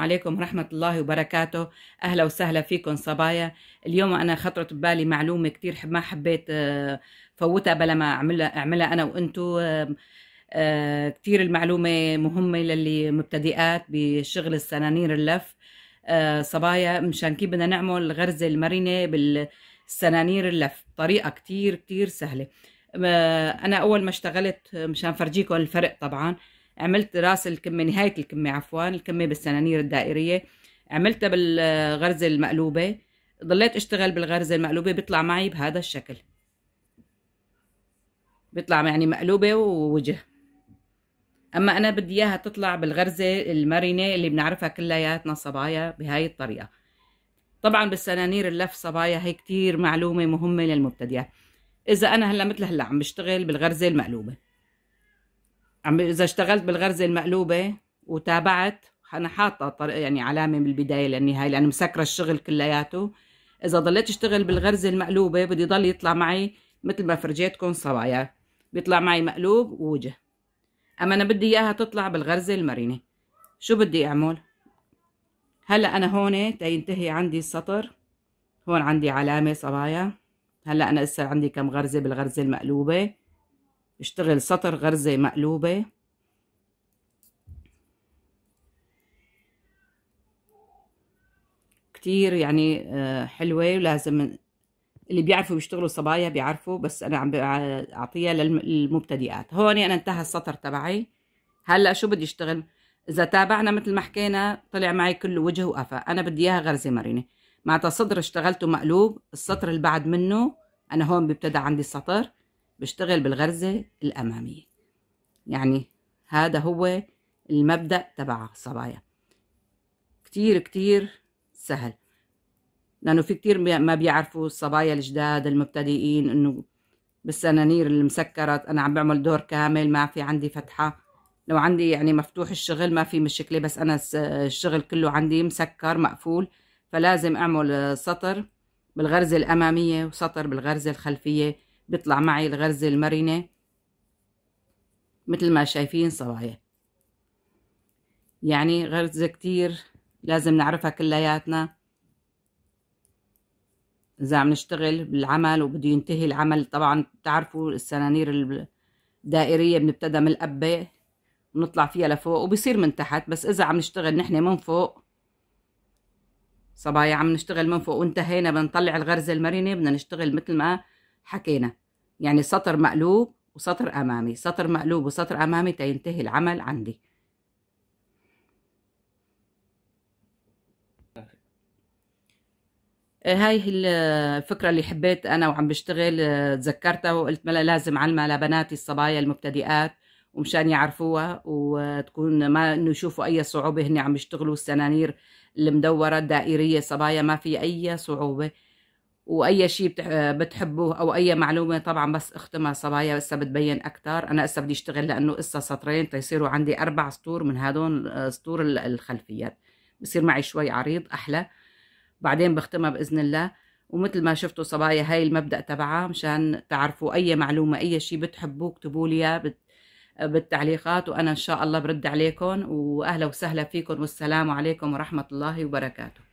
عليكم ورحمة الله وبركاته أهلا وسهلا فيكم صبايا اليوم أنا خطرت ببالي معلومة كتير ما حبيت آه، فوتها بلا ما أعملها, أعملها أنا وأنتو آه، كتير المعلومة مهمة للي مبتدئات بشغل السنانير اللف آه، صبايا مشان كيف بدنا نعمل غرزة المرنة بالسنانير اللف طريقة كتير كتير سهلة أنا أول ما اشتغلت مشان فرجيكم الفرق طبعاً عملت راس الكمة نهاية الكمة عفوا الكمة بالسنانير الدائرية عملتها بالغرزة المقلوبة ضليت اشتغل بالغرزة المقلوبة بيطلع معي بهذا الشكل بيطلع يعني مقلوبة ووجه اما انا بدي اياها تطلع بالغرزة المرنة اللي بنعرفها كلياتنا صبايا بهاي الطريقة طبعا بالسنانير اللف صبايا هي كتير معلومة مهمة للمبتدئة اذا انا هلا مثل هلا عم بشتغل بالغرزة المقلوبة عم اذا اشتغلت بالغرزه المقلوبه وتابعت انا حاطه يعني علامه من البدايه للنهايه لانه مسكره الشغل كلياته اذا ضليت اشتغل بالغرزه المقلوبه بدي ضل يطلع معي مثل ما فرجيتكم صبايا بيطلع معي مقلوب ووجه اما انا بدي اياها تطلع بالغرزه المرينه شو بدي اعمل هلا انا هون تينتهي عندي السطر هون عندي علامه صبايا هلا انا لسه عندي كم غرزه بالغرزه المقلوبه اشتغل سطر غرزة مقلوبة كتير يعني آه، حلوة ولازم اللي بيعرفوا بيشتغلوا صبايا بيعرفوا بس انا عم اعطيها للمبتدئات هون انا انتهى السطر تبعي هلا شو بدي اشتغل اذا تابعنا مثل ما حكينا طلع معي كل وجه وقفا انا بدي اياها غرزه مرنه معناتها صدر اشتغلته مقلوب السطر اللي بعد منه انا هون بيبتدى عندي السطر بشتغل بالغرزة الأمامية يعني هذا هو المبدأ تبع الصبايا كتير كتير سهل لأنه في كتير ما بيعرفوا الصبايا الجداد المبتدئين إنه بالسنانير المسكرة أنا عم بعمل دور كامل ما في عندي فتحة لو عندي يعني مفتوح الشغل ما في مشكلة بس أنا الشغل كله عندي مسكر مقفول فلازم أعمل سطر بالغرزة الأمامية وسطر بالغرزة الخلفية بيطلع معي الغرزة المرنة مثل ما شايفين صبايا يعني غرزة كتير لازم نعرفها كلياتنا إذا عم نشتغل بالعمل وبده ينتهي العمل طبعا بتعرفوا السنانير الدائرية بنبتدى من القبة بنطلع فيها لفوق وبصير من تحت بس إذا عم نشتغل نحن من فوق صبايا عم نشتغل من فوق وانتهينا بنطلع الغرزة المرنة بدنا نشتغل مثل ما حكينا يعني سطر مقلوب وسطر أمامي سطر مقلوب وسطر أمامي تينتهي العمل عندي آه، هاي الفكرة اللي حبيت أنا وعم بشتغل آه، تذكرتها وقلت ملا لازم علمها لبناتي الصبايا المبتدئات ومشان يعرفوها وتكون ما انه يشوفوا اي صعوبه هن عم يشتغلوا السنانير المدوره الدائريه صبايا ما في اي صعوبه واي شيء بتحبوه او اي معلومه طبعا بس اختمها صبايا لسه بتبين اكثر انا هسه بدي اشتغل لانه قصه سطرين تيصيروا عندي اربع سطور من هذول آه، سطور الخلفيات بصير معي شوي عريض احلى بعدين بختمها باذن الله ومثل ما شفتوا صبايا هاي المبدا تبعها مشان تعرفوا اي معلومه اي شيء بتحبوه اكتبوا لي اياه بالتعليقات وانا ان شاء الله برد عليكم واهلا وسهلا فيكم والسلام عليكم ورحمه الله وبركاته